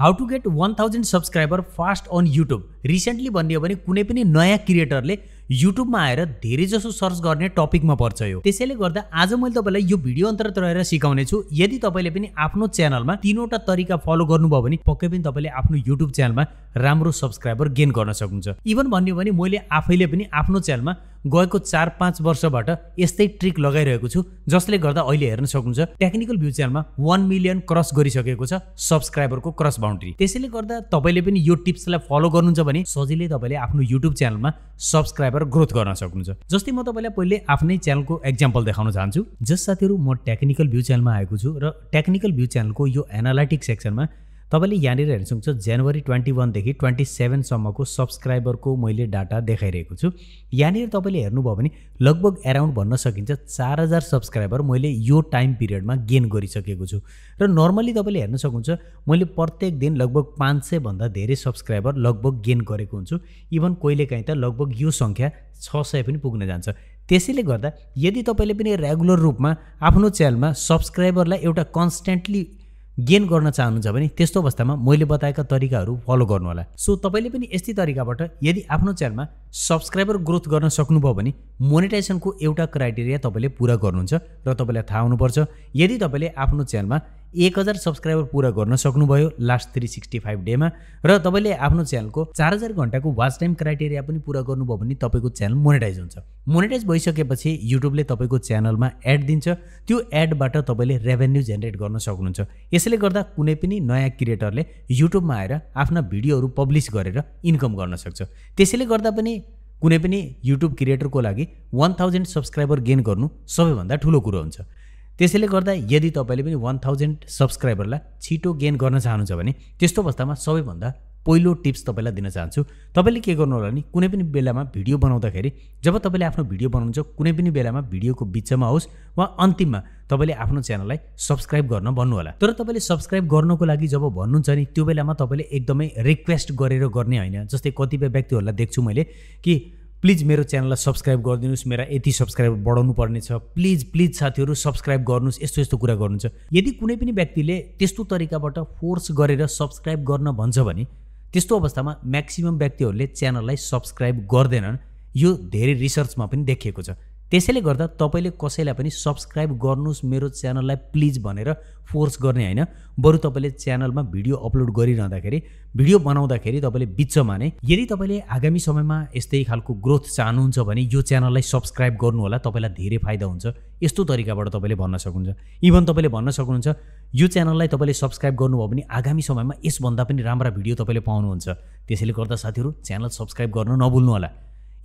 how to get one thousand subscriber fast on YouTube recently भनियो भने कुनै पनि नयाँ क्रिएटरले युट्युबमा आएर धेरै जसो सर्च गर्ने टपिकमा पर्छ यो त्यसैले गर्दा आज मैले तपाईँलाई यो भिडियो अन्तर्गत रहेर सिकाउने छु यदि तपाईँले पनि आफ्नो च्यानलमा तिनवटा तरिका फलो गर्नुभयो भने पक्कै पनि तपाईँले आफ्नो युट्युब च्यानलमा राम्रो सब्सक्राइबर गेन गर्न सक्नुहुन्छ इभन भन्यो भने मैले आफैले पनि आफ्नो च्यानलमा गएको चार पाँच वर्षबाट यस्तै ट्रिक लगाइरहेको छु जसले गर्दा अहिले हेर्न सक्नुहुन्छ टेक्निकल भ्यू च्यानलमा वान मिलियन क्रस गरिसकेको छ सब्सक्राइबरको क्रस बााउन्ड्री त्यसैले गर्दा तपाईँले पनि यो टिप्सलाई फलो गर्नुहुन्छ भने सजिलै तपाईँले आफ्नो युट्युब च्यानलमा सब्सक्राइबर ग्रोथ गर्न सक्नुहुन्छ जस्तै म तपाईँलाई पहिले आफ्नै च्यानलको एक्जाम्पल देखाउन चाहन्छु जस साथीहरू म टेक्निकल भ्यू च्यानलमा आएको छु र टेक्निकल भ्यू च्यानलको यो एनालाइटिक सेक्सनमा तपाईँले यहाँनिर हेर्न सक्नुहुन्छ जनवरी ट्वेन्टी वानदेखि ट्वेन्टी सेभेनसम्मको सब्सक्राइबरको मैले डाटा देखाइरहेको छु यहाँनिर तपाईँले हेर्नुभयो भने लगभग एराउन्ड भन्न सकिन्छ चार हजार सब्सक्राइबर मैले यो टाइम पिरियडमा गेन गरिसकेको छु र नर्मली तपाईँले हेर्न सक्नुहुन्छ मैले प्रत्येक दिन लगभग पाँच सयभन्दा धेरै सब्सक्राइबर लगभग गेन गरेको हुन्छु इभन कहिलेकाहीँ त लगभग यो सङ्ख्या छ सय पनि पुग्न जान्छ त्यसैले गर्दा यदि तपाईँले पनि रेगुलर रूपमा आफ्नो च्यानलमा सब्सक्राइबरलाई एउटा कन्सटेन्टली गेन गर्न चाहनुहुन्छ भने त्यस्तो अवस्थामा मैले बताएका तरिकाहरू फलो गर्नुहोला सो तपाईँले पनि यस्तै तरिकाबाट यदि आफ्नो च्यानलमा सब्सक्राइबर ग्रोथ गर्न सक्नुभयो भने मोनिटाइजेसनको एउटा क्राइटेरिया तपाईँले पुरा गर्नुहुन्छ र तपाईँलाई थाहा हुनुपर्छ यदि तपाईँले आफ्नो च्यानलमा एक हजार सब्सक्राइबर पुरा गर्न सक्नुभयो लास्ट थ्री सिक्सटी फाइभ डेमा र तपाईँले आफ्नो च्यानलको चार हजार घन्टाको वाच टाइम क्राइटेरिया पनि पुरा गर्नुभयो भने तपाईँको च्यानल मोनिटाइज हुन्छ मोनिटाइज भइसकेपछि युट्युबले तपाईँको च्यानलमा एड दिन्छ त्यो एडबाट तपाईँले रेभेन्यू जेनेरेट गर्न सक्नुहुन्छ यसले गर्दा कुनै पनि नयाँ क्रिएटरले युट्युबमा आएर आफ्ना भिडियोहरू पब्लिस गरेर इन्कम गर्न सक्छ त्यसैले गर्दा पनि कुनै पनि युट्युब क्रिएटरको लागि वान थाउजन्ड सब्सक्राइबर गेन गर्नु सबैभन्दा ठुलो कुरो हुन्छ त्यसैले गर्दा यदि तपाईँले पनि वान थाउजन्ड सब्सक्राइबरलाई छिटो गेन गर्न चाहनुहुन्छ भने त्यस्तो अवस्थामा सबैभन्दा पहिलो टिप्स तपाईँलाई दिन चाहन्छु तपाईँले के गर्नु होला नि कुनै पनि बेलामा भिडियो बनाउँदाखेरि जब तपाईँले आफ्नो भिडियो बनाउनुहुन्छ कुनै पनि बेलामा भिडियोको बिचमा होस् वा अन्तिममा तपाईँले आफ्नो च्यानललाई सब्सक्राइब गर्न भन्नु होला तर तपाईँले सब्सक्राइब गर्नको लागि जब भन्नुहुन्छ नि त्यो बेलामा तपाईँले एकदमै रिक्वेस्ट गरेर गर्ने होइन जस्तै कतिपय व्यक्तिहरूलाई देख्छु मैले कि प्लिज मेरो च्यानललाई सब्सक्राइब गरिदिनुहोस् मेरा यति सब्सक्राइबर बढाउनु पर्नेछ प्लिज प्लिज साथीहरू सब्सक्राइब गर्नुहोस् यस्तो यस्तो कुरा गर्नुहुन्छ यदि कुनै पनि व्यक्तिले त्यस्तो तरिकाबाट फोर्स गरेर सब्सक्राइब गर्न भन्छ भने त्यस्तो अवस्थामा म्याक्सिमम् व्यक्तिहरूले च्यानललाई सब्सक्राइब गर्दैनन् यो धेरै रिसर्चमा पनि देखिएको छ त्यसैले गर्दा तपाईँले कसैलाई पनि सब्सक्राइब गर्नुहोस् मेरो च्यानललाई प्लिज भनेर फोर्स गर्ने होइन बरु तपाईँले च्यानलमा भिडियो अपलोड गरिरहँदाखेरि भिडियो बनाउँदाखेरि तपाईँले बिचमा नै यदि तपाईँले आगामी समयमा यस्तै खालको ग्रोथ चाहनुहुन्छ भने यो च्यानललाई सब्सक्राइब गर्नुहोला तपाईँलाई धेरै फाइदा हुन्छ यस्तो तरिकाबाट तपाईँले भन्न सक्नुहुन्छ इभन तपाईँले भन्न सक्नुहुन्छ यो च्यानललाई तपाईँले सब्सक्राइब गर्नुभयो भने आगामी समयमा यसभन्दा पनि राम्रा भिडियो तपाईँले पाउनुहुन्छ त्यसैले गर्दा साथीहरू च्यानल सब्सक्राइब गर्न नभुल्नु होला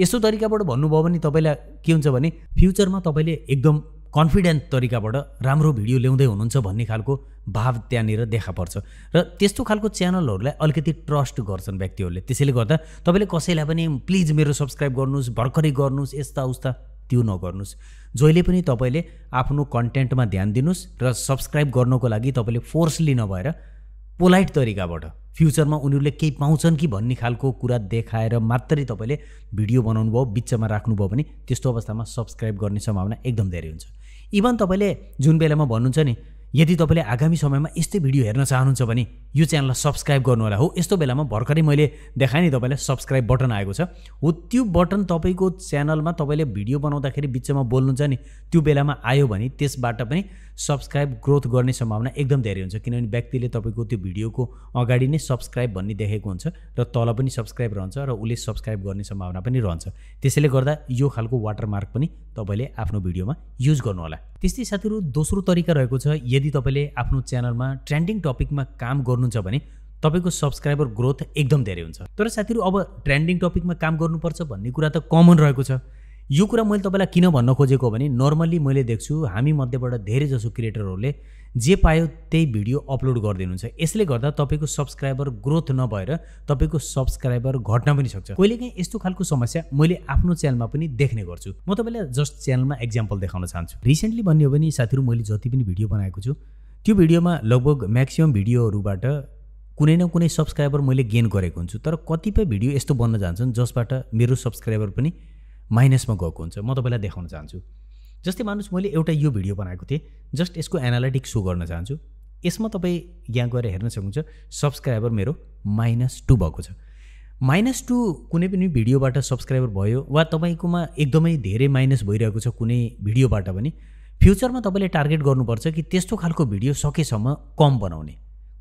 यस्तो तरिकाबाट भन्नुभयो भने तपाईँलाई के हुन्छ भने फ्युचरमा तपाईँले एकदम कन्फिडेन्ट तरिकाबाट राम्रो भिडियो ल्याउँदै हुनुहुन्छ भन्ने खालको भाव त्यहाँनिर देखा पर्छ र त्यस्तो खालको च्यानलहरूलाई अलिकति ट्रस्ट गर्छन् व्यक्तिहरूले त्यसैले गर्दा तपाईँले कसैलाई पनि प्लिज मेरो सब्सक्राइब गर्नुहोस् भर्खरै गर्नुहोस् यस्ता उस्ता त्यो नगर्नुहोस् जहिले पनि तपाईँले आफ्नो कन्टेन्टमा ध्यान दिनुहोस् र सब्सक्राइब गर्नको लागि तपाईँले फोर्सली नभएर पोलाइट तरिकाबाट फ्युचरमा उनीहरूले केही पाउँछन् कि भन्ने खालको कुरा देखाएर मात्रै तपाईँले भिडियो बनाउनु भयो बिचमा राख्नुभयो भने त्यस्तो अवस्थामा सब्सक्राइब गर्ने सम्भावना एकदम धेरै हुन्छ इभन तपाईँले जुन बेलामा भन्नुहुन्छ नि यदि तपाईँले आगामी समयमा यस्तै भिडियो हेर्न चाहनुहुन्छ भने यो च्यानललाई सब्सक्राइब गर्नु होला हो यस्तो बेलामा भर्खरै मैले देखाएँ नि तपाईँलाई सब्सक्राइब बटन आएको छ हो त्यो बटन तपाईँको च्यानलमा तपाईँले भिडियो बनाउँदाखेरि बिचमा बोल्नुहुन्छ नि त्यो बेलामा आयो भने त्यसबाट पनि सब्सक्राइब ग्रोथ गर्ने सम्भावना एकदम धेरै हुन्छ किनभने व्यक्तिले तपाईँको त्यो भिडियोको अगाडि नै सब्सक्राइब भन्ने देखेको हुन्छ र तल पनि सब्सक्राइब रहन्छ र उसले सब्सक्राइब गर्ने सम्भावना पनि रहन्छ त्यसैले गर्दा यो खालको वाटरमार्क पनि तपाईँले आफ्नो भिडियोमा युज गर्नुहोला त्यस्तै साथीहरू दोस्रो तरिका रहेको छ यदि तपाईँले आफ्नो च्यानलमा ट्रेन्डिङ टपिकमा काम गर्नुहुन्छ भने तपाईँको सब्सक्राइबर ग्रोथ एकदम धेरै हुन्छ तर साथीहरू अब ट्रेन्डिङ टपिकमा काम गर्नुपर्छ भन्ने कुरा त कमन रहेको छ यो कुरा मैले तपाईँलाई किन भन्न खोजेको भने नर्मल्ली मैले देख्छु हामी मध्येबाट धेरै जसो क्रिएटरहरूले जे पायो त्यही भिडियो अपलोड गरिदिनुहुन्छ यसले गर्दा तपाईँको सब्सक्राइबर ग्रोथ नभएर तपाईँको सब्सक्राइबर घट्न पनि सक्छ कहिलेकाहीँ यस्तो खालको समस्या मैले आफ्नो च्यानलमा पनि देख्ने गर्छु म तपाईँलाई जस्ट च्यानलमा एक्जाम्पल देखाउन चाहन्छु रिसेन्टली भन्यो भने साथीहरू मैले जति पनि भिडियो बनाएको छु त्यो भिडियोमा लगभग म्याक्सिमम् भिडियोहरूबाट कुनै न कुनै सब्सक्राइबर मैले गेन गरेको हुन्छु तर कतिपय भिडियो यस्तो बन्न जान्छन् जसबाट मेरो सब्सक्राइबर पनि माइनसमा गएको हुन्छ म तपाईँलाई देखाउन चाहन्छु जस्तै मानुहोस् मैले एउटा यो भिडियो बनाएको थिएँ जस्ट यसको एनालिटिक सो गर्न चाहन्छु यसमा तपाईँ यहाँ गएर हेर्न सक्नुहुन्छ सब्सक्राइबर मेरो माइनस टू भएको छ माइनस टू कुनै पनि भिडियोबाट सब्सक्राइबर भयो वा तपाईँकोमा एकदमै धेरै माइनस भइरहेको छ कुनै भिडियोबाट पनि फ्युचरमा तपाईँले टार्गेट गर्नुपर्छ कि त्यस्तो खालको भिडियो सकेसम्म कम बनाउने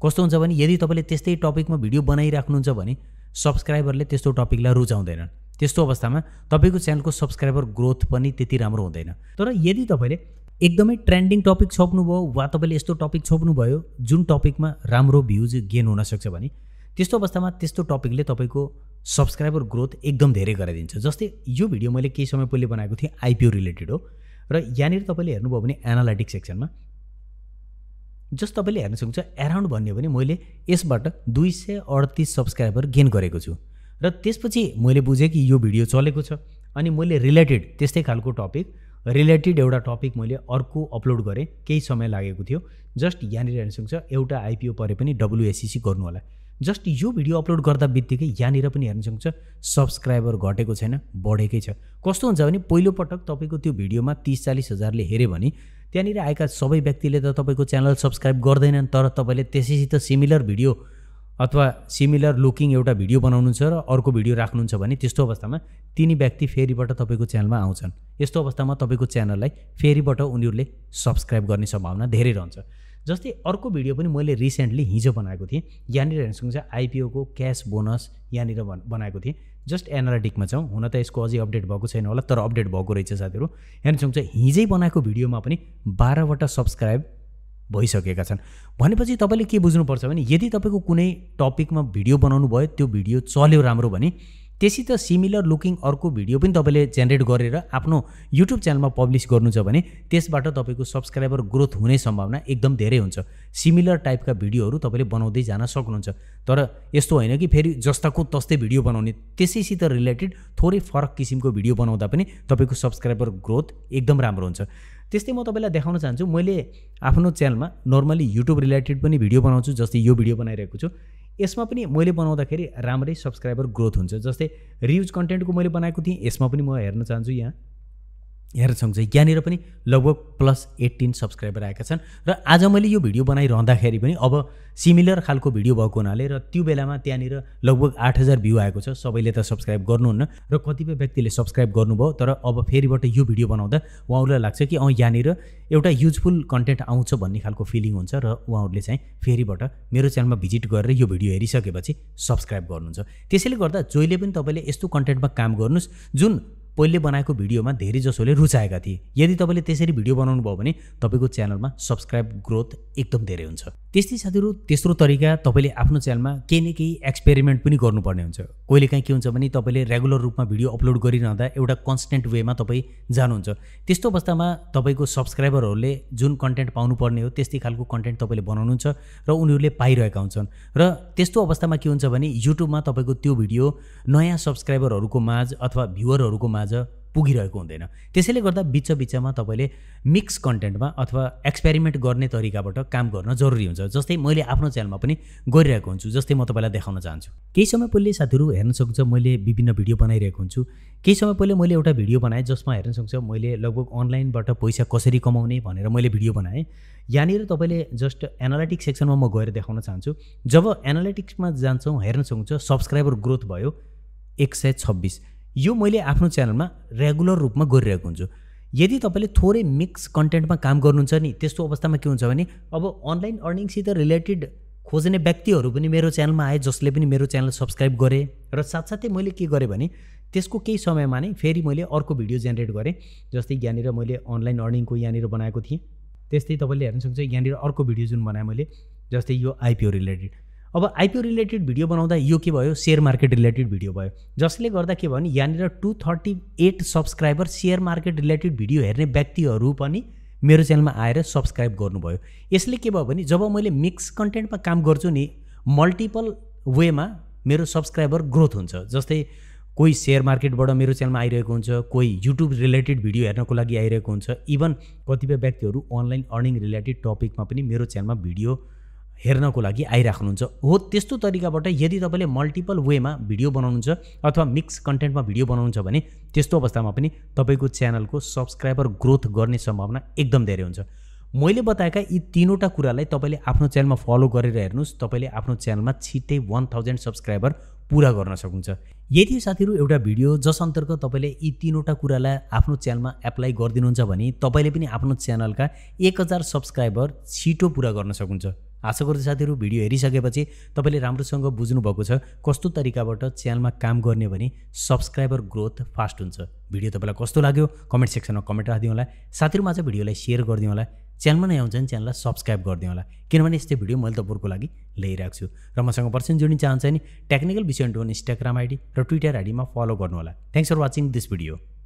कस्तो हुन्छ भने यदि तपाईँले त्यस्तै टपिकमा भिडियो बनाइराख्नुहुन्छ भने सब्सक्राइबरले त्यस्तो टपिकलाई रुचाउँदैनन् त्यस्तो अवस्थामा तपाईँको च्यानलको सब्सक्राइबर ग्रोथ पनि त्यति राम्रो हुँदैन तर यदि तपाईँले एकदमै ट्रेन्डिङ टपिक छोप्नुभयो वा तपाईँले यस्तो टपिक छोप्नुभयो जुन टपिकमा राम्रो भ्युज गेन हुनसक्छ भने त्यस्तो अवस्थामा त्यस्तो टपिकले तपाईँको सब्सक्राइबर ग्रोथ एकदम धेरै गराइदिन्छ जस्तै यो भिडियो मैले केही समय पहिले बनाएको थिएँ आइपिओ रिलेटेड हो र यहाँनिर तपाईँले हेर्नुभयो भने एनालाइटिक सेक्सनमा जस्ट तपाईँले हेर्न सक्नुहुन्छ एराउन्ड भन्यो भने मैले यसबाट दुई सय अडतिस सब्सक्राइबर गेन गरेको छु र त्यसपछि मैले बुझेँ कि यो भिडियो चलेको छ अनि मैले रिलेटेड त्यस्तै खालको टपिक रिलेटेड एउटा टपिक मैले अर्को अपलोड गरेँ केही समय लागेको थियो जस्ट यहाँनिर हेर्नुसक्छ एउटा आइपिओ परे पनि डब्लुएससिसी e गर्नु होला जस्ट यो भिडियो अपलोड गर्दा बित्तिकै यहाँनिर पनि हेर्न सक्छ सब्सक्राइबर घटेको छैन बढेकै छ कस्तो हुन्छ भने पहिलोपटक तपाईँको त्यो भिडियोमा तिस चालिस हजारले हेऱ्यो भने त्यहाँनिर आएका सबै व्यक्तिले त तपाईँको च्यानल सब्सक्राइब गर्दैनन् तर तपाईँले त्यसैसित सिमिलर भिडियो अथवा सिमिलर लुकिङ एउटा भिडियो बनाउनुहुन्छ र अर्को भिडियो राख्नुहुन्छ भने त्यस्तो अवस्थामा तिनी व्यक्ति फेरिबाट तपाईँको च्यानलमा आउँछन् यस्तो अवस्थामा तपाईँको च्यानललाई फेरिबाट उनीहरूले सब्सक्राइब गर्ने सम्भावना धेरै रहन्छ जस्तै अर्को भिडियो पनि मैले रिसेन्टली हिजो बनाएको थिएँ यहाँनिर हेर्नुहोस् आइपिओको क्यास बोनस यहाँनिर बनाएको थिएँ जस्ट एनालिटिकमा छौँ हुन त यसको अझै अपडेट भएको छैन होला तर अपडेट भएको रहेछ साथीहरू चाहिँ हिजै बनाएको भिडियोमा पनि बाह्रवटा सब्सक्राइब भइसकेका छन् भनेपछि तपाईँले के बुझ्नुपर्छ भने यदि तपाईँको कुनै टपिकमा भिडियो बनाउनु भयो त्यो भिडियो चल्यो राम्रो भने त्यसित सिमिलर लुकिङ अर्को भिडियो पनि तपाईँले जेनेरेट गरेर आफ्नो युट्युब च्यानलमा पब्लिस गर्नु छ भने त्यसबाट तपाईँको सब्सक्राइबर ग्रोथ हुने सम्भावना एकदम धेरै हुन्छ सिमिलर टाइपका भिडियोहरू तपाईँले बनाउँदै जान सक्नुहुन्छ तर यस्तो होइन कि फेरि जस्ताको तस्तै भिडियो बनाउने त्यसैसित रिलेटेड थोरै फरक किसिमको भिडियो बनाउँदा पनि तपाईँको सब्सक्राइबर ग्रोथ एकदम राम्रो हुन्छ त्यस्तै म तपाईँलाई देखाउन चाहन्छु मैले आफ्नो च्यानलमा नर्मली युट्युब रिलेटेड पनि भिडियो बनाउँछु जस्तै यो भिडियो बनाइरहेको छु यसमा पनि मैले बनाउँदाखेरि राम्रै सब्सक्राइबर ग्रोथ हुन्छ जस्तै रियुज कन्टेन्टको मैले बनाएको थिएँ यसमा पनि म हेर्न चाहन्छु यहाँ हेर्न सक्छ यहाँनिर पनि लगभग प्लस एट्टिन सब्सक्राइबर आएका छन् र आज मैले यो भिडियो बनाइरहँदाखेरि पनि अब सिमिलर खालको भिडियो भएको हुनाले र त्यो बेलामा त्यहाँनिर लगभग आठ हजार भ्यू आएको छ सबैले त सब्सक्राइब गर्नुहुन्न र कतिपय व्यक्तिले सब्सक्राइब गर्नुभयो तर अब फेरिबाट यो भिडियो बनाउँदा उहाँहरूलाई लाग्छ कि अँ यहाँनिर एउटा युजफुल कन्टेन्ट आउँछ भन्ने खालको फिलिङ हुन्छ र उहाँहरूले चाहिँ फेरिबाट मेरो च्यानलमा भिजिट गरेर यो भिडियो हेरिसकेपछि सब्सक्राइब गर्नुहुन्छ त्यसैले गर्दा जहिले पनि तपाईँले यस्तो कन्टेन्टमा काम गर्नुहोस् जुन पहिले बनाएको भिडियोमा धेरै जसोले रुचाएका थिए यदि तपाईँले त्यसरी भिडियो बनाउनु भयो भने तपाईँको च्यानलमा सब्सक्राइब ग्रोथ एकदम धेरै हुन्छ त्यस्तै साथीहरू तेस्रो तरिका तपाईँले आफ्नो च्यानलमा केही न केही एक्सपेरिमेन्ट पनि गर्नुपर्ने हुन्छ कहिलेकाहीँ के हुन्छ भने तपाईँले रेगुलर रूपमा भिडियो अपलोड गरिरहँदा एउटा कन्सटेन्ट वेमा तपाईँ जानुहुन्छ त्यस्तो अवस्थामा तपाईँको सब्सक्राइबरहरूले जुन कन्टेन्ट पाउनुपर्ने हो त्यस्तै खालको कन्टेन्ट तपाईँले बनाउनुहुन्छ र उनीहरूले पाइरहेका हुन्छन् र त्यस्तो अवस्थामा के हुन्छ भने युट्युबमा तपाईँको त्यो भिडियो नयाँ सब्सक्राइबरहरूको माझ अथवा भ्युवरहरूको माझ आज पुगिरहेको हुँदैन त्यसैले गर्दा बिच बिचमा तपाईँले मिक्स कन्टेन्टमा अथवा एक्सपेरिमेन्ट गर्ने तरिकाबाट काम गर्न जरुरी हुन्छ जस्तै मैले आफ्नो च्यानलमा पनि गरिरहेको हुन्छु जस्तै म तपाईँलाई देखाउन चाहन्छु केही समय पहिले साथीहरू हेर्न सक्छ मैले विभिन्न भिडियो बनाइरहेको हुन्छु केही समय पहिले मैले एउटा भिडियो बनाएँ जसमा हेर्न सक्छ मैले लगभग अनलाइनबाट पैसा कसरी कमाउने भनेर मैले भिडियो बनाएँ यहाँनिर तपाईँले जस्ट एनालिटिक्स सेक्सनमा म गएर देखाउन चाहन्छु जब एनालिटिक्समा जान्छौँ हेर्न सक्छ सब्सक्राइबर ग्रोथ भयो एक सय छब्बिस यो मैले आफ्नो च्यानलमा रेगुलर रूपमा गरिरहेको हुन्छु यदि तपाईँले थोरै मिक्स कन्टेन्टमा काम गर्नुहुन्छ नि त्यस्तो अवस्थामा के हुन्छ भने अब अनलाइन अर्निङसित रिलेटेड खोज्ने व्यक्तिहरू पनि मेरो च्यानलमा आए जसले पनि मेरो च्यानल सब्सक्राइब गरे र साथसाथै मैले के गरेँ भने त्यसको केही समयमा नै फेरि मैले अर्को भिडियो जेनेरेट गरेँ जस्तै यहाँनिर मैले अनलाइन अर्निङको यहाँनिर बनाएको थिएँ त्यस्तै तपाईँले हेर्न सक्नुहुन्छ यहाँनिर अर्को भिडियो जुन बनाएँ मैले जस्तै यो आइपिओ रिलेटेड अब आइपिओ रिलेटेड भिडियो बनाउँदा यो के भयो सेयर मार्केट रिलेटेड भिडियो भयो जसले गर्दा के भने यहाँनिर two thirty eight subscriber share market related video हेर्ने व्यक्तिहरू पनि मेरो च्यानलमा आएर सब्सक्राइब गर्नुभयो यसले के भयो भने जब मैले मिक्स कन्टेन्टमा काम गर्छु नि मल्टिपल वेमा मेरो सब्सक्राइबर ग्रोथ हुन्छ जस्तै कोही सेयर मार्केटबाट मेरो च्यानलमा आइरहेको हुन्छ कोही युट्युब रिलेटेड भिडियो हेर्नको लागि आइरहेको हुन्छ इभन कतिपय व्यक्तिहरू अनलाइन अर्निङ रिलेटेड टपिकमा पनि मेरो च्यानलमा भिडियो हेर्नको लागि आइराख्नुहुन्छ हो त्यस्तो तरिकाबाट यदि तपाईँले मल्टिपल वेमा भिडियो बनाउनुहुन्छ अथवा मिक्स कन्टेन्टमा भिडियो बनाउनुहुन्छ भने त्यस्तो अवस्थामा पनि तपाईँको च्यानलको सब्सक्राइबर ग्रोथ गर्ने सम्भावना एकदम धेरै हुन्छ मैले बताएका यी तिनवटा कुरालाई तपाईँले आफ्नो च्यानलमा फलो गरेर हेर्नुहोस् तपाईँले आफ्नो च्यानलमा छिट्टै वान थाउजन्ड सब्सक्राइबर पुरा गर्न सक्नुहुन्छ यदि साथीहरू एउटा भिडियो जस अन्तर्गत तपाईँले यी तिनवटा कुरालाई आफ्नो च्यानलमा एप्लाई गरिदिनुहुन्छ भने तपाईँले पनि आफ्नो च्यानलका एक हजार सब्सक्राइबर छिटो पुरा गर्न सक्नुहुन्छ आशा गर्छु साथीहरू भिडियो हेरिसकेपछि तपाईँले राम्रोसँग बुझ्नुभएको छ कस्तो तरिकाबाट च्यानलमा काम गर्ने भने सब्सक्राइबर ग्रोथ फास्ट हुन्छ भिडियो तपाईँलाई कस्तो लाग्यो कमेन्ट सेक्सनमा कमेन्ट राखिदिउँ होला साथीहरूमा चाहिँ भिडियोलाई सेयर गरिदिउँ होला च्यानलमा नै आउँछ भने च्यानललाई सब्सक्राइब गरिदिउँ होला किनभने यस्तै भिडियो मैले तपाईँहरूको लागि ल्याइरहेको छु र मसँग पर्सन जोड्न चाहन्छ नि टेक्निकल विषय टोन इन्स्टाग्राम आइडी र ट्विटर आइडीमा फलो गर्नु होला thanks for watching this video